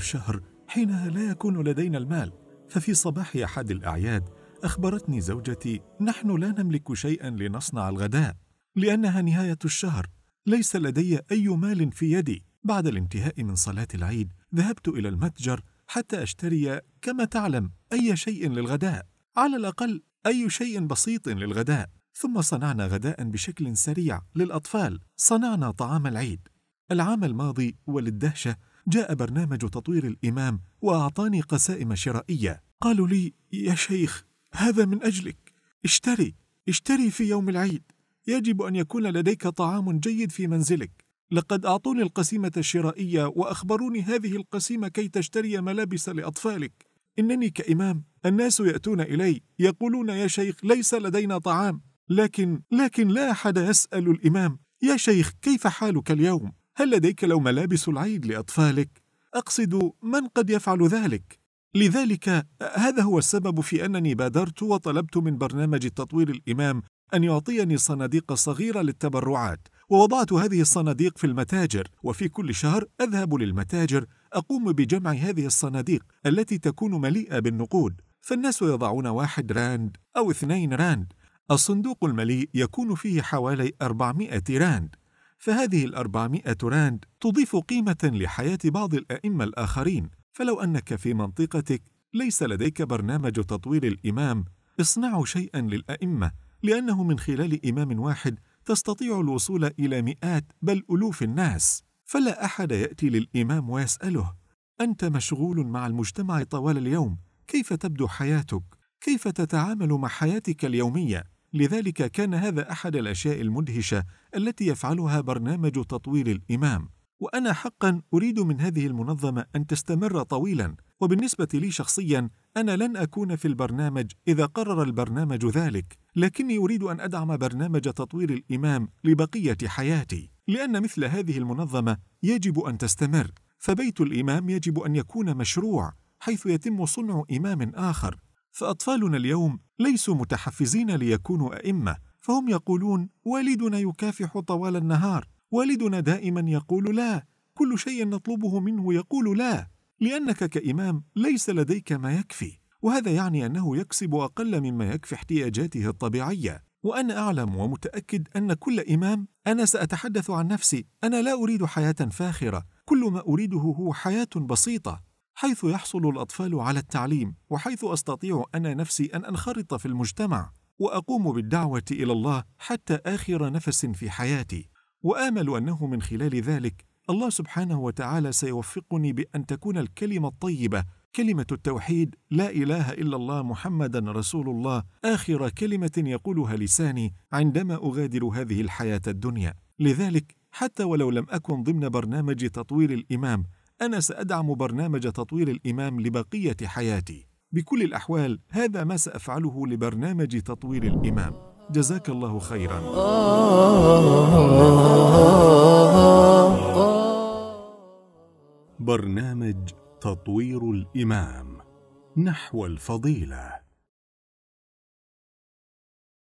الشهر حينها لا يكون لدينا المال ففي صباح احد الاعياد اخبرتني زوجتي نحن لا نملك شيئا لنصنع الغداء لانها نهايه الشهر ليس لدي اي مال في يدي بعد الانتهاء من صلاه العيد ذهبت الى المتجر حتى اشتري كما تعلم اي شيء للغداء على الاقل اي شيء بسيط للغداء ثم صنعنا غداء بشكل سريع للاطفال صنعنا طعام العيد العام الماضي وللدهشه جاء برنامج تطوير الإمام وأعطاني قسائم شرائية قالوا لي يا شيخ هذا من أجلك اشتري اشتري في يوم العيد يجب أن يكون لديك طعام جيد في منزلك لقد أعطوني القسيمة الشرائية وأخبروني هذه القسيمة كي تشتري ملابس لأطفالك إنني كإمام الناس يأتون إلي يقولون يا شيخ ليس لدينا طعام لكن لكن لا أحد يسأل الإمام يا شيخ كيف حالك اليوم هل لديك لو ملابس العيد لأطفالك؟ أقصد من قد يفعل ذلك؟ لذلك هذا هو السبب في أنني بادرت وطلبت من برنامج تطوير الإمام أن يعطيني صناديق صغيرة للتبرعات ووضعت هذه الصناديق في المتاجر وفي كل شهر أذهب للمتاجر أقوم بجمع هذه الصناديق التي تكون مليئة بالنقود فالناس يضعون واحد راند أو اثنين راند الصندوق المليء يكون فيه حوالي 400 راند فهذه الأربعمائة راند تضيف قيمة لحياة بعض الأئمة الآخرين فلو أنك في منطقتك ليس لديك برنامج تطوير الإمام اصنعوا شيئا للأئمة لأنه من خلال إمام واحد تستطيع الوصول إلى مئات بل ألوف الناس فلا أحد يأتي للإمام ويسأله أنت مشغول مع المجتمع طوال اليوم كيف تبدو حياتك؟ كيف تتعامل مع حياتك اليومية؟ لذلك كان هذا أحد الأشياء المدهشة التي يفعلها برنامج تطوير الإمام وأنا حقا أريد من هذه المنظمة أن تستمر طويلا وبالنسبة لي شخصيا أنا لن أكون في البرنامج إذا قرر البرنامج ذلك لكني أريد أن أدعم برنامج تطوير الإمام لبقية حياتي لأن مثل هذه المنظمة يجب أن تستمر فبيت الإمام يجب أن يكون مشروع حيث يتم صنع إمام آخر فأطفالنا اليوم ليسوا متحفزين ليكونوا أئمة فهم يقولون والدنا يكافح طوال النهار والدنا دائما يقول لا كل شيء نطلبه منه يقول لا لأنك كإمام ليس لديك ما يكفي وهذا يعني أنه يكسب أقل مما يكفي احتياجاته الطبيعية وأنا أعلم ومتأكد أن كل إمام أنا سأتحدث عن نفسي أنا لا أريد حياة فاخرة كل ما أريده هو حياة بسيطة حيث يحصل الأطفال على التعليم وحيث أستطيع أنا نفسي أن أنخرط في المجتمع وأقوم بالدعوة إلى الله حتى آخر نفس في حياتي وآمل أنه من خلال ذلك الله سبحانه وتعالى سيوفقني بأن تكون الكلمة الطيبة كلمة التوحيد لا إله إلا الله محمدا رسول الله آخر كلمة يقولها لساني عندما أغادر هذه الحياة الدنيا لذلك حتى ولو لم أكن ضمن برنامج تطوير الإمام أنا سأدعم برنامج تطوير الإمام لبقية حياتي. بكل الأحوال هذا ما سأفعله لبرنامج تطوير الإمام. جزاك الله خيرا. برنامج تطوير الإمام نحو الفضيلة